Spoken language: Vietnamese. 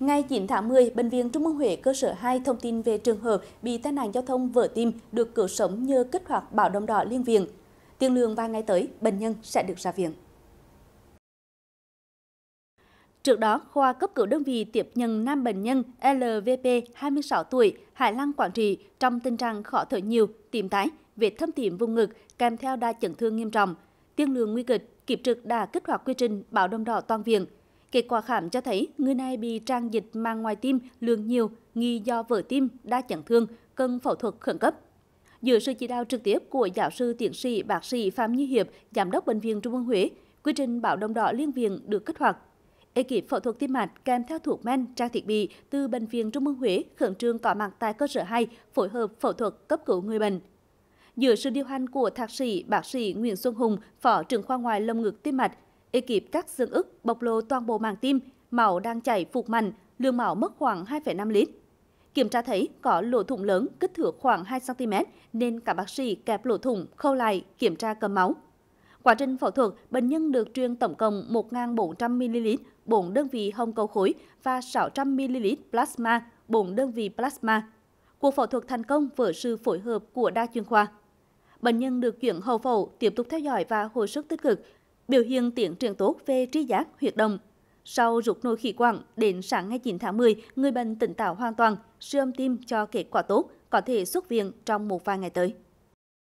Ngày 9 tháng 10, Bệnh viện Trung ương Huế cơ sở 2 thông tin về trường hợp bị tai nạn giao thông vỡ tim được cứu sống nhờ kích hoạt bảo đồng đỏ liên viện. Tiên lượng 3 ngày tới, bệnh nhân sẽ được ra viện. Trước đó, khoa cấp cứu đơn vị tiếp nhận nam bệnh nhân LVP 26 tuổi, Hải Lăng Quảng Trị trong tình trạng khó thở nhiều, tím tái, vết thâm tím vùng ngực kèm theo đa chấn thương nghiêm trọng. Tiên lượng nguy kịch, kịp trực đã kích hoạt quy trình bảo đồng đỏ toàn viện – Kết quả khám cho thấy người này bị trang dịch mang ngoài tim lượng nhiều, nghi do vỡ tim, đa chấn thương, cần phẫu thuật khẩn cấp. Dưới sự chỉ đạo trực tiếp của giáo sư tiến sĩ bác sĩ Phạm Như Hiệp, giám đốc bệnh viện Trung ương Huế, quy trình bảo động đỏ liên viện được kích hoạt. Ekip phẫu thuật tim mạch kèm theo thuốc men, trang thiết bị từ bệnh viện Trung ương Huế khẩn trương có mặt tại cơ sở 2 phối hợp phẫu thuật cấp cứu người bệnh. Dưới sự điều hành của thạc sĩ bác sĩ Nguyễn Xuân Hùng, phó trưởng khoa ngoại lồng ngực tim mạch, Ekip cắt xương ức bộc lộ toàn bộ màng tim, máu đang chảy phục mạnh, lượng máu mất khoảng 2,5 lít. Kiểm tra thấy có lỗ thủng lớn kích thước khoảng 2cm nên cả bác sĩ kẹp lỗ thủng, khâu lại, kiểm tra cầm máu. Quá trình phẫu thuật, bệnh nhân được truyền tổng cộng 1.400ml, 4 đơn vị hồng cầu khối và 600ml plasma, 4 đơn vị plasma. Cuộc phẫu thuật thành công với sự phối hợp của đa chuyên khoa. Bệnh nhân được chuyển hậu phẫu, tiếp tục theo dõi và hồi sức tích cực biểu hiện tiến triển tốt về tri giác, huyệt động. Sau rút nội khí quản, đến sáng ngày 9 tháng 10, người bệnh tỉnh táo hoàn toàn, siêu âm tim cho kết quả tốt, có thể xuất viện trong một vài ngày tới.